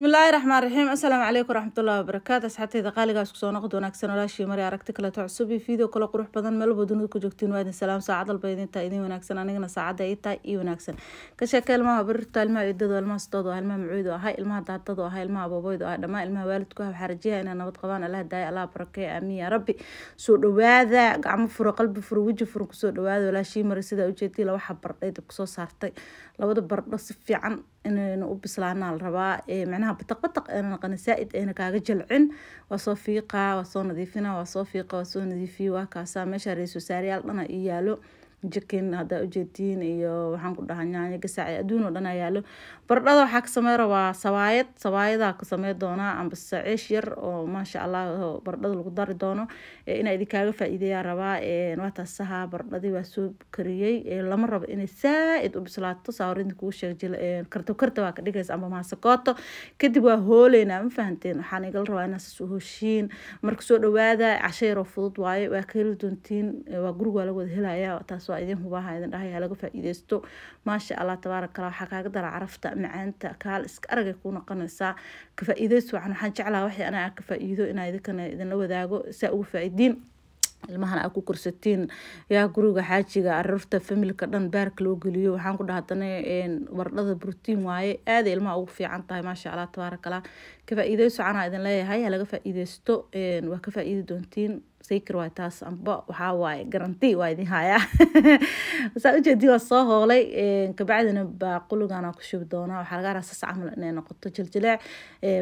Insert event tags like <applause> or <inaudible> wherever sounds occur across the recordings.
bismillaahi raxmaan raxiim assalaamu calaykum waraxmatullahi wabarakaatu asxaabtayda qaaligaas kusoo noqod wanaagsan walaashii mari aragti kaleto cusub iyo video kale qurux badan meel walba dunida ku joogtiin waadin salaam saacad alba idin idin wanaagsan anigana saacadda ii ii wanaagsan ka sheeka ilmaha barirta ilmaha idado ilmaha sitoodo ah ilmaha mucuudo ahaa ilmaha daadado ahaa ilmaha abooboydo ahaa dhammaan ilmaha waalidku ah waxaa rajiyaha nabad qabaan allaha daaya allaha barakeeya aamiin yaa rabbi soo dhawaada gacmo furo qalbi furo weji furo kusoo dhawaada walaashii mari sidaa ujeedii laba bardhay dib kusoo saartay labada bardho si fiican inaynu u bislaanaa la rabaa micnaha bataq bataq ayna naqana zaa-id ayna kaaga jalcin waa soo fiiqaa waa soo nadiifinaa waa soo fiiqa waa soo nadiifiya waa kaasaa meesha ra-iisul wasaarayaal dhana i yaalo jikin hadaa ujeediin iyo waxaan ku dhahaa nyaanyo gasaac adduun dhan ayaalo baradhada waxaa ka samey rabaa sabaayad sabaayadaa ka samey doonaa ambase ceesh yar oo maasha allah baradhada lagu dari doono inaa idinkaaga faa rabaa waa taasaha waa soo kariyey lama rabo inay saa-id u bislaato saa kugu sheeg karto karta waa ka dhigaysa amba maasakooto kadib waa hooleynaa ma fahanteen waxaan igala rabaa inaa sas u hoshiin marka soo dhawaada casho yaroo fudud waaye waa ka heli doontiin waa gurig waa laga wada helayaa taas saas waa idin hubaha idin dhahayaa laga faa maasha allah tabaarak allah waxaa kaaga dala carafta macaanta kaal iska aragay kuu noqonaysaa ka faa-iideysto waxaan waxaan jeclaha anaa ka faa inaa idinkana idinla wadaago saa ugu faa ilmahana aa ku korsatiin yaa guriga xaajiga aruurta familka dhan baarka loo geliyo waxaan ku dhahdana wardhada brotiin waaye aaday ilmaha ugu fiican tahay maasha allah tabaarakallah ka faa-iideyso idin leeyahay ha laga waa ka faa doontiin sikir waay taas amba waxaa waaye garanti waa idin hayaa <laughs> saa ujeedi waa soo hoolay kabacdina baaqulugan ku shubi doonaa waxaa laga raa camal inay noqoto jiljileec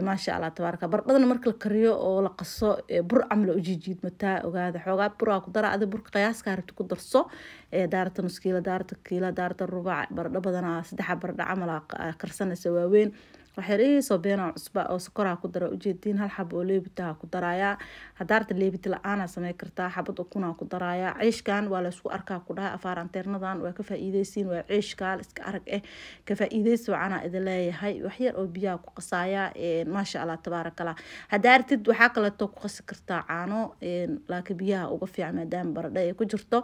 maasha allah tabaaraka bardhadana marka la kariyo oo la qaso bur camal ujiijiidmataa ogaada xoogaa buraa ku dara adi burka qiyaaskaa rabti ku darso daarata nuskiila daarata kiila daarata rubac bardho badanaa saddexa bardho camal karsanaysa waaweyn waxyaarayasoo beenaa cusba oo sokoraa ku dara ujeediin hal xab oo leebitaha ku darayaa hadaarta leebiti la-aanaa samey kartaa xabad ukunaa ku darayaa ciishkan waa laysku arkaa ku dhaha afaranteernadan waa ka faa waa ciishkaa iska arag ah ka faa-iideysi idin leeyahay waxyar oo biyaha ku qasaayaa maasha allah tabaarakallah hadaartid waxaa kaleeto ku qasi kartaa caano laakiin biyaha uga fiican maadaama baradha ay ku jirto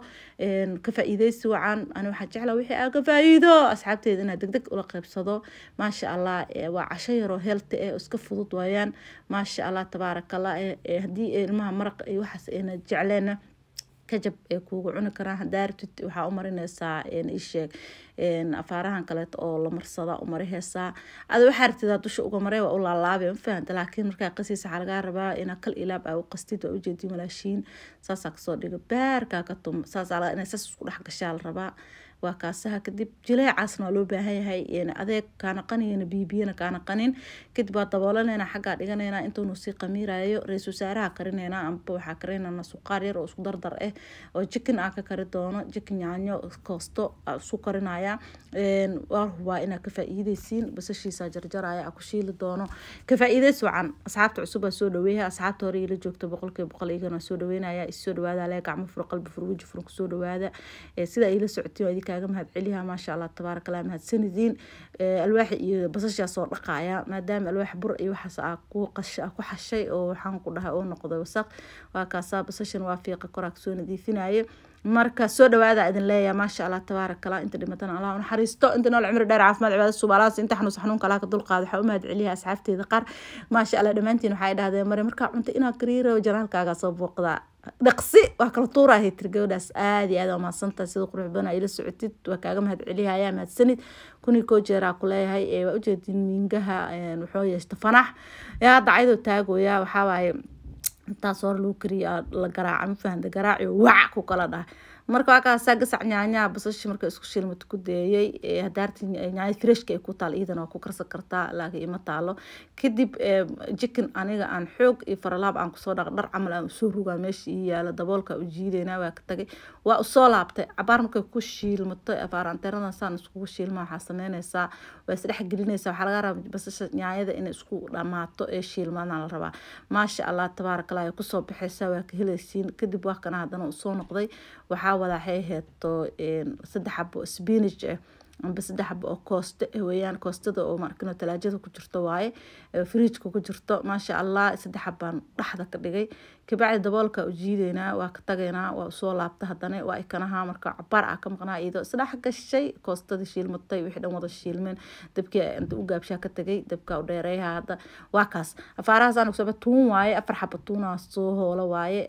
ka faa wacan ani waxaa jeclaa wixii aa ka faa-iido asxaabteeda inaad degdeg ula qeybsado maasha allah casho yaroo heelta ee iska fudud waayaan maasha allah tabaarakallah haddii ilmaha maraqa iyo waxaas ayna jecleena kajab ay kuugu cuni karaan hadaa rabtid waxaa u isheeg afaarahan kaleeto oo la marsada u ada waxaa rabtidaa dusha uga marey waa u laalaabay ma laakiin markaa qasiisa waxaa lagaa rabaa inaa kal ilaab aa u qastid waa ujeedii malaashiin saasaa kasoo dhiga baarkaa ka saasaa inay saas isku dhex gashaa la rabaa waa kaasaha kadib jileecaasna waa loo baahan yahay adeeg kaana qaniyan biyobiyana kadib waa daboolanayna xaggaa dhiganayna intuunu sii qamiirayo ra-isul wasaaraha karinayna amaba waxaa karinayna suqaar yar oo isku dardar ah eh, oo jikin aa ka kari doono jikin yaanyo koosto isku karinaya waa hubaa inaa ka faa-iideysiin basashiisa jarjaraya aa ku shiili doono ka faa-iidey sucan asxaabta cusub soo dhaweeya asxaabta hore ila joogta boqolkiiba boqol igana soo dhaweynaya isoo dhawaada lee gacmo fur qalbi fur weji fur kusoo dhawaada sida ila socotiin idinka kaaga mahad celiha maasha allah tabaaraka allah mahadsanidiin alwaax iyo basashaa soo dhaqaaya maadaama alwaax bur iyo waxaas aa ah ku xashay oo waxaan ku dhahay oo noqday wasaq waa kaasaa basashan waa fiiqa koraag soo nadiifinaye marka soo dhawaada idin leeyaha maasha allah tabaarak allah inta dhimatana allah unaxariisto inta nool cimri dheer caafimaad cibaada subaalaas inta xanuus xanuunka allah ka dulqaado waxaa u celiyaha asxaabteeda qaar maasha allah dhammaantiin waxay dhahdeen mari markaa cunta inaa kariiro janaalkaaga soo buuqdaa dhaqsi waa kala tuuraahay tir gabadhaas aada iyo aada umahadsantaha sida qurux badanaa ila socotid waa kaaga mahad celiyaha mahadsanid kunii koo jeeraa ku leeyahay waa ujeedin miingaha wuxuu yeeshta fanax yaa dacayadoo taagooya waxaa intaas hor lagu kariya la garaaca mafahamte garaaci wac ku kala dhah marka waa kaasaa gasac nyaanyaa basasha marka isku shilmad ku deeyey hadaarti nyaanya freshka ay ku taal iidan waa ku karsan kartaa laakiin ima taalo kadib jikin aniga aan xoog iyo faralaab aan kusoo dhaqa dhar camal aan usoo rugaa meesha ii yaala daboolka u jiideynaa waa ka tagay waa usoo laabtay cabaar markay ku shiilmato abaaraanteeradan saan iskugu shiilma waxaa sameynaysaa waa isdhex gelinaysaa waxaa laga rabaa basasha nyaanyada inay isku dhammaato ee shiilmadana la rabaa maasha allah tabaarakallah ay kusoo baxaysaa waa ka helaysiin kadib waa haddana usoo noqday waxaa waxaa wada waxay heeto saddex xabo spinach ah amba saddex xabo oo koosto ah weeyaan koostada oo markino talaajada ku jirto waaye fridgeka ku jirto maasha allah saddex xabaan dhexda ka dhigay kabacdi daboolka u jiideynaa waa ka tagaynaa waa usoo laabta haddana waa ikanahaa marka cabaar ah ka maqnaa iyadoo isdhex gashay koostadii shiilmatay wixii dhan wada shiilmeen dabkii inta u gaabshaa ka tagay dabka u dheereeyaha hadda waa kaas afaarahaasaan ugsaba tuun waaye afar xaba tuunaa soo hoola waaye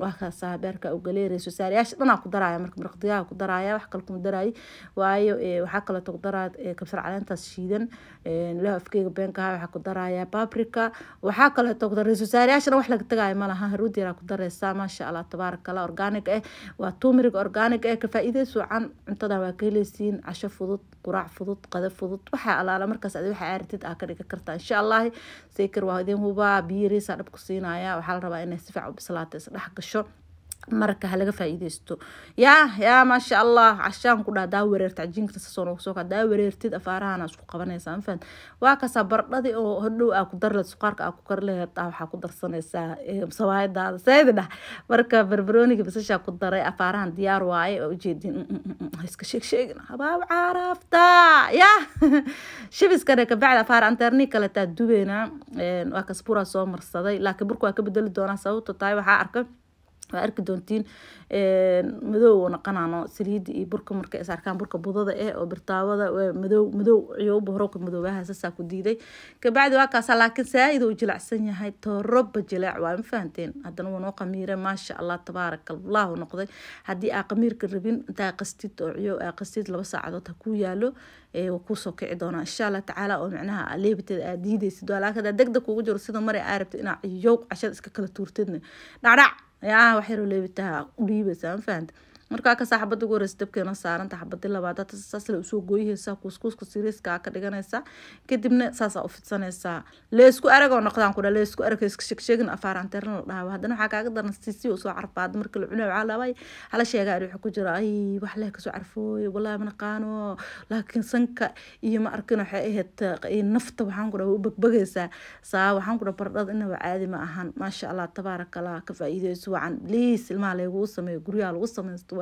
waa kaas beerka u galeereyso saariyaasha dhanaa ku daraaya marka maraqdigaha ku daraaya wax kale kuma daraayo waayo waxaa kaleeto ku daraa kabsar caleentaas shiidan leho afkeyga beenkaha waxaa ku daraaya babrika waxaa kaleeto ku dara reeso saariyaashana wax laga tagaayo ma laha rood ku dareysa maasha allah tabaarakalla organic eh waa tuumrig organic eh ka faa cuntada waa kaheleysiin casho fudud quraac fudud qada fudud waxaa alaala markaas adi waxa aaritid aa ka dhigan kartaa insha allahi saykar waa idin hubaa biyo yariisaa dhab ku siinaya waxaa la rabaa inay sifac fiican u bislaata isdhex gasho marka halaga faa'iideysto ya ya maasha allah cashaan ku dhaha daa wareerta cajiinka sasoo noogu daa wareertid afaarahana isku qabanaysaa mafahad waa kasaa bardhadii oo hodhow aa ku darleed suqaarka aa ku kari laheed waxaa ku darsanaysaa sawaayadaada saydi marka barbarooniga basashaa ku daray afaarahan diyaar waaye oo ujeedin mm, mm, mm, iska sheegsheegin habaab caaraaftaa yaa <laughs> shabiskane kabacdi afaar anteerni kale taa dubeynaa waa kasburaa soo marsaday laakiin burka waa ka bedeli doonaa sababto tahay waxaa arka waa arki doontiin madow noqonaano saliida iyo burka markay is arkaan burka budada eh oo birtaawada madow madow ciyouba horowka madoobaha saasaa ku diiday kabacdi waa kaasa laakiin saaid uu jilacsan yahay toroba jilaac waa ma fahanteen haddana wuu noo qamiire maasha allah tabaaraka allahu noqday haddii aa qamiirka rabin intaa qastid oo ciyow aa qastid laba saacadood ha kuu yaalo waa kuusoo kici doonaa insha allah tacaala oo micnaha aa leebiteed aa diidaysid waa laakiin degdeg kuugu jiro sida mare aa rabtid inaa ciyow cashada iska kala tuurtidna dhacdhac يا يعني وحير اللي قريبة سان فانت markaa ka saa xabada ugu horeysa dabkeena saaranta xabadii labaadaad saasla usoo gooyihaysaa kuuskuuska siriiska ka dhiganaysaa kadibna saasaa u fidsanaysaa leesku arag oo noqdaan kudha leesku arag iska sheegsheegin afaaranteerna la dhaabo haddana waxaa kaaga daran sisi oo soo carfaad marka la cunayo waxaa laabay hala sheegaa dhuuxa ku jira ay wax leh kasoo carfooy wallahi mana qaano laakiin sanka iyo ma arkin waxay ahayd nafta waxaan kudha way u bagbagaysaa saa waxaan kudha bardhada inaba caadi ma ahan maasha allah tabaaraka allah ka faa'iideyso wacan bliis ilmaha layguu sameeyo guryaha lagu samaysto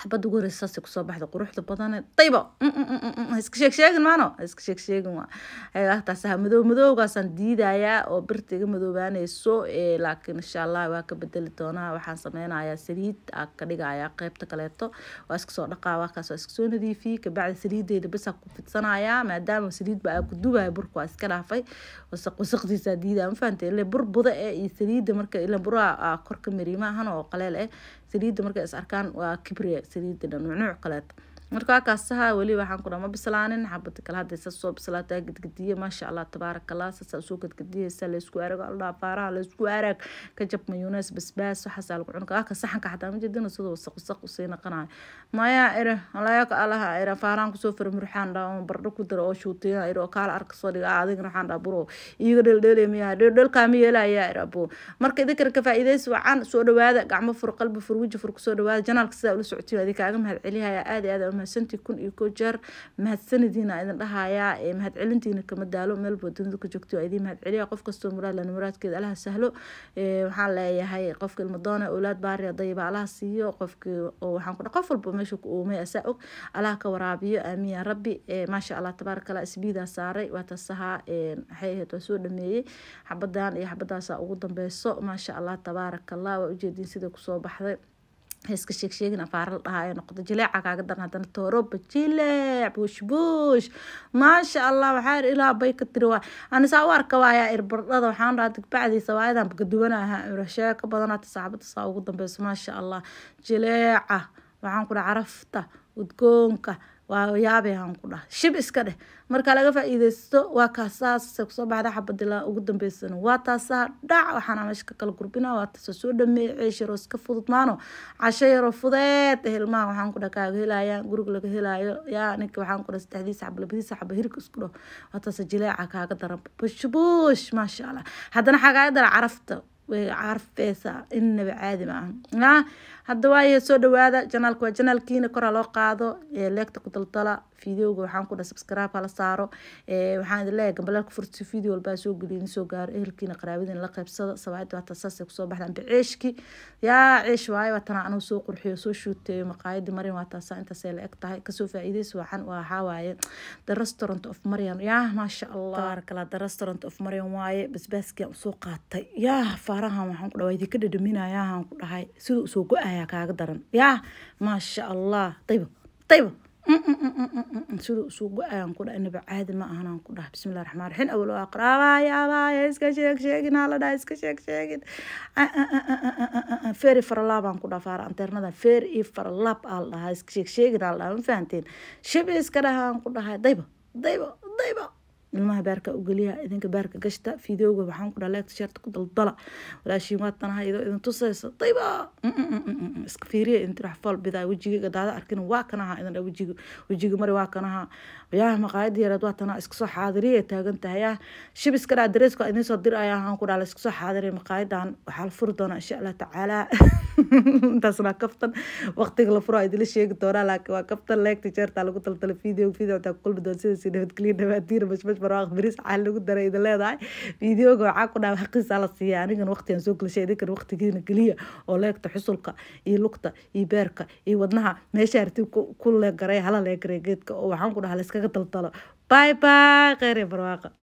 xabad ugu horeysa saasay kusoo baxda quruxda badane daybo mm, mm, mm, iska sheeg sheegin maano iska sheeg sheegin waa halkaas ah, aha madowgaasaan diidayaa oo birta iga madoobaaneyso eh, laakiin insha allah waa ka bedeli doonaa waxaan sameynayaa saliid aa ah, ka dhigayaa qeybta kaleeto waa iska dhaqaa waakaas waa iska soo nadiifiyey kabacdi saliideyda basa ku fidsanayaa maadaama saliidba aa ku dubayo burka waa iska dhaafay wasaq wasaqdiisaa diidaa ma fahanta bur buda eh iyo saliidda marka ile buraha ah, korka meriimaahan oo qaleel eh saliidda markay is arkaan waa kibriya saliidda dhan waa kaleed مركو أكاسها ولي وحنا كنا ما بسلاين حبت كل هذا السوب سلطة قد قدية ما شاء الله تبارك الله سسوق قد قدية سلس كوارق الله فارق سلس كوارق كجب ميونس بس بس وحصل كنا أكاسح كحدا من جدنا صد وسق وسق وصينا قناع ما يا إير الله يا كالها إير فارق كسوفر مروحان دا بردك ودر أشوتي إير وكال أرك صار يقعدين روحان دا برو يقدر دل ميا دل كامي لا يا إير أبو مرك ذكر كفا إذا سو عن سو دواد قام فرق قلب فروج فرق سو دواد جنال كسر سعتي هذه كأجمل عليها يا آدي هذا mahadsantii kun iyo ko jeer mahadsanadiina idin dhahayaa mahadcelintiina kama daalo meelba dunida ka joogto waa idiin mahadceliya qof kastoo muraad muraadkeeda allaha sahlo waxaan leeyahay qofka ilmadoona owlaad baari adayba allaha siiyo qofkii oo waxaan ku qof walba meesha ku uumay asaa og allaha ka waraabiyo aamiin yaa rabbi maasha allah tabaaraka allah isbiidaa saaray waa tasahaa maxay ahayd waa soo dhameeyey xabadan iyo xabadaasaa ugu dambeyso maasha allah tabaaraka allah waa ujeedin sida kusoo baxday heeska sheeg sheegin dhahaa ee noqdo jileeca kaaga daran haddana tooroba jileec buush buush maasha allah waxaa ilaa bay ka tiri waa anisaa u arka waayaa irbardhada waxaan dhaha digbacdii sawaayadan bakaduwanaha rasheeko badanaata saxaabada saa ugu dambeyso maasha allah jileeca waxaan ku dhaha carafta udgoonka waa yaabay ku dhaha shib iska dheh markaa laga faa-iideysto waa kaasaase kusoo baxda xabadila ugu dambeysana waa taasaha dhac waxaana meesha ka kala gurbina waa taasa soo dhameeyay ceesharo iska fudud maano casho yaro fudeed eh waxaan ku dhaha kaaga helaya guriga laga helayo yaa ninka waxaan ku dhaha saddexdiisa xaba labadiisa xaba hirka isku dhaho waa taasa jileeca kaaga daran bushbuush maasha allah haddana xagaaga dara carafta way carfeysaa inaba caadi ma aha haddaba ayo soo dhawaada janaalka waa janaalkiina kora loo qaado leegta ku daldala fideoga waxaan kudha subscribe hala saaro waxaan idin leeyahay gambaleelka fursi video walbaa soo geliya soo gaaro ehelkiina qaraabadiina la qaybsada sawaacid waata saasay kusoo baxdaan biceeshki yaa ceesh waayo waatana anuu soo qurxiyo soo shuuteeyo maqaayadii marian waa intaasay la eg tahay kasoo faa'iidaysi wacan waa waxaa waaye the restaurant of marian yaah maasha allah baarakala the restaurant of marian waaye basbaaskiaan usoo qaatay yaah faarahan waxaan ku dhahaa idinka dhadhaminayaahan ku dhahay siduu usoo go-ay يا كاغدرن يا ما شاء الله طيبه طيبه شو شو أنا كده أنا بعهد ما أنا كده بسم الله الرحمن الرحيم أول أقرأ يا با يا إسك شيك شيك نالا دا إسك شيك شيك فير فر الله بان كده فار أنترنا دا فير فر الله الله إسك شيك شيك نالا من فانتين شبي إسك ده أنا كده هاي ضيبة ضيبة ضيبة ilmaha baarka ugeliya idinka baarka gashta fideoga waxaan ku dhaha like ku daldala walaashiin waa tanaha iyadoo idin tusayso dayba mm, mm, mm, iska fiiriya idinta wax fal bidaa wejigayga daada arkina waa kanaha idin dha wejiga wejiga mari waa kanaha yaa maqaayada yareed waa tanaha xaadiriya taagan tahay ah shib iska dhaa dareeska idinsoo dir ku dhaha la xaadiriya maqaayadan waxaa la furi doonaa insha allah tacaala <laughs> intaasna <laughs> kaftan waqtiga la furo a idila sheegi doonaa laakiin waa kaftan leegta jeertaa lagu taltala video video taa ku doon sidaasi nabad geliya dhawaadiina mashmash marwaaq baris caal lagu daray idin leedahay videoga waxaa ku dhaaba xaqiisa la siiya anigan waqtigan soo gelishay idinkan waqtigiina geliya oo leegta xusulka iyo lugta iyo beerka iyo wadnaha meesha arti ku leegaray hala leegaray geedka oo waxaan ku dhaha la taltalo bye bye kheyr iyo barwaaqa